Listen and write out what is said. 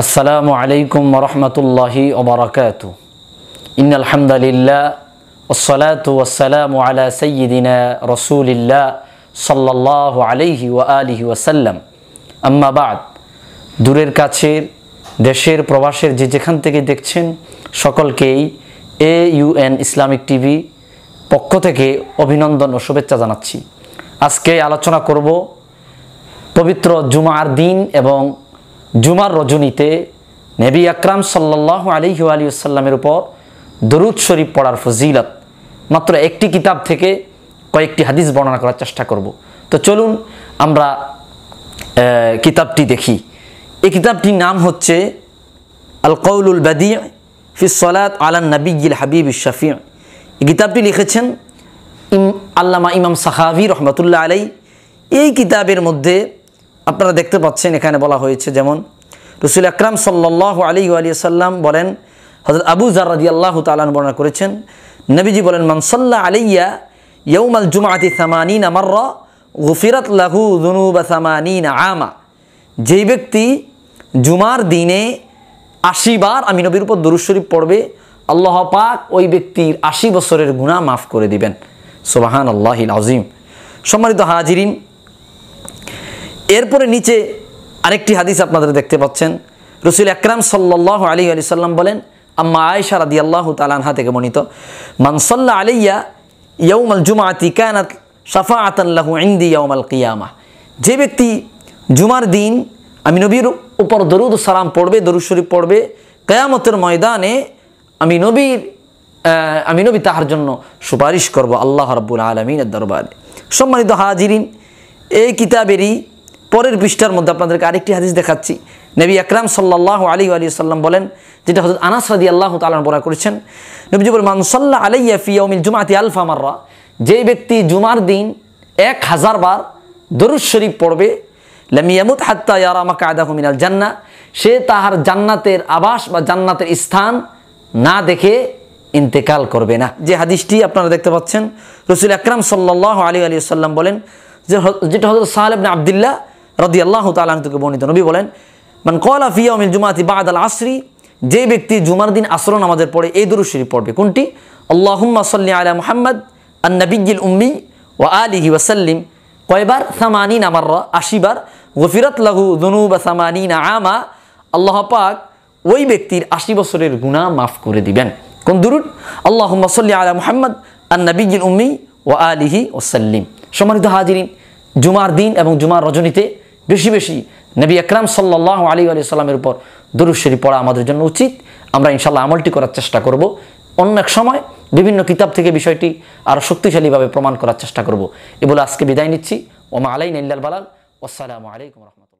আসসালামু আলাইকুম রহমতুল্লাহি ওবরাকাত ইন আলহামদুলিল্লাহ ওসলাত ওসালাম আলা সঈদিনা রসুলিল্লাহ সাল্লাহ আলাইহি ও আলিহি ওসাল্লাম আম্মাবাদ দূরের কাছের দেশের প্রবাসের যে যেখান থেকে দেখছেন সকলকেই এ ইউএন ইসলামিক টিভি পক্ষ থেকে অভিনন্দন ও শুভেচ্ছা জানাচ্ছি আজকে আলোচনা করব পবিত্র জুমার দিন এবং জুমার রজনীতে নেবী আকরাম সাল্লাহ আলী আলী আসাল্লামের উপর দরুদ শরীফ পড়ার ফজিলত মাত্র একটি কিতাব থেকে কয়েকটি হাদিস বর্ণনা করার চেষ্টা করব তো চলুন আমরা কিতাবটি দেখি এই কিতাবটির নাম হচ্ছে আল কৌলুল বাদি ফি সলাত আলান নবীল হাবিব শফি এই কিতাবটি লিখেছেন ইম আল্লামা ইমাম সাহাবি রহমতুল্লাহ আলাই এই কিতাবের মধ্যে আপনারা দেখতে পাচ্ছেন এখানে বলা হয়েছে যেমন রসুল আকরাম সাল্লাহ আলী আলী সাল্লাম বলেন হজরত আবু জারাদি আল্লাহ তালান বর্ণনা করেছেন নবীজি বলেন মানসল্লা আলিয়া ইয়ৌমাল জুমাতি সামানিন আমাররা গফিরত লাহু দুনুবা না আমা যেই ব্যক্তি জুমার দিনে আশিবার আমি নবীর উপর শরীফ পড়বে আল্লাহ পাক ওই ব্যক্তির আশি বছরের গুণা মাফ করে দিবেন সোবাহান আল্লাহিল আজিম সম্মানিত হাজিরিন এরপরে নিচে আরেকটি হাদিস আপনাদের দেখতে পাচ্ছেন রসুল আকরাম সাল্লাহ আলী আলি সাল্লাম বলেন আম্মা আয়সা রাদি আল্লাহ তালানহা থেকে বর্ণিত মানসল্লা আলিয়া ইয়ৌমাল জুমা কায়নাত সাফা আতাল্লাহ ইন্দি ইয়ৌমাল কিয়ামা যে ব্যক্তি জুমার দিন আমি নবীর উপর দরুদ সালাম পড়বে দরুদ শরীফ পড়বে কেয়ামতের ময়দানে আমি নবীর আমি নবী তাহার জন্য সুপারিশ করব আল্লাহ রব্বুল আলমিনের দরবারে সম্মানিত হাজিরিন এই কিতাবেরই পরের পৃষ্ঠার মধ্যে আপনাদেরকে আরেকটি হাদিস দেখাচ্ছি নবী আকরাম সাল্লাহ আলী আলী সাল্লাম বলেন যেটা হজরত আনাস রাদি আল্লাহ তালান বলা করেছেন নবীজি বলেন মানসাল্লাহ আলাইয়া ফিয়াউমিল জুমাতি আলফা মাররা যে ব্যক্তি জুমার দিন এক হাজার বার দরুদ শরীফ পড়বে লামিয়ামুত হাত্তা ইয়ারামা কায়দা আদা হুমিনাল জান্না সে তাহার জান্নাতের আবাস বা জান্নাতের স্থান না দেখে ইন্তেকাল করবে না যে হাদিসটি আপনারা দেখতে পাচ্ছেন রসুল আকরাম সাল্লাহ আলী আলী সাল্লাম বলেন যে যেটা হজরত সাহালেবনে আবদুল্লাহ রদি আল্লাহ তালাহ থেকে বর্ণিত নবী বলেন মান কলা মিল জুমাতি বাদ আল আসরি যে ব্যক্তি জুমার দিন আসর নামাজের পরে এই দুরুশ্রী পড়বে কোনটি আল্লাহুম্মা সাল্লি আলা মোহাম্মদ আন্নবিগিল উম্মি ও আলিহি ওয়াসাল্লিম কয়বার সামানি নামার আশিবার গফিরত লাহু দনু বা সামানি না আমা আল্লাহ পাক ওই ব্যক্তির আশি বছরের গুণা মাফ করে দিবেন কোন দুরুট আল্লাহুম্মা সাল্লি আলা মোহাম্মদ আন্নবিগিল উম্মি ও আলিহি ওসাল্লিম সম্মানিত হাজিরিন জুমার দিন এবং জুমার রজনীতে বেশি বেশি নবী আকরাম সাল্লাহ আলী আলি সাল্লামের উপর দুরুশ্বরী পড়া আমাদের জন্য উচিত আমরা ইনশাল্লাহ আমলটি করার চেষ্টা করব অন্য এক সময় বিভিন্ন কিতাব থেকে বিষয়টি আরও শক্তিশালীভাবে প্রমাণ করার চেষ্টা করব এ আজকে বিদায় নিচ্ছি ওমা আলাইন ইল্লাল বালাল আসসালামু আলাইকুম রহমত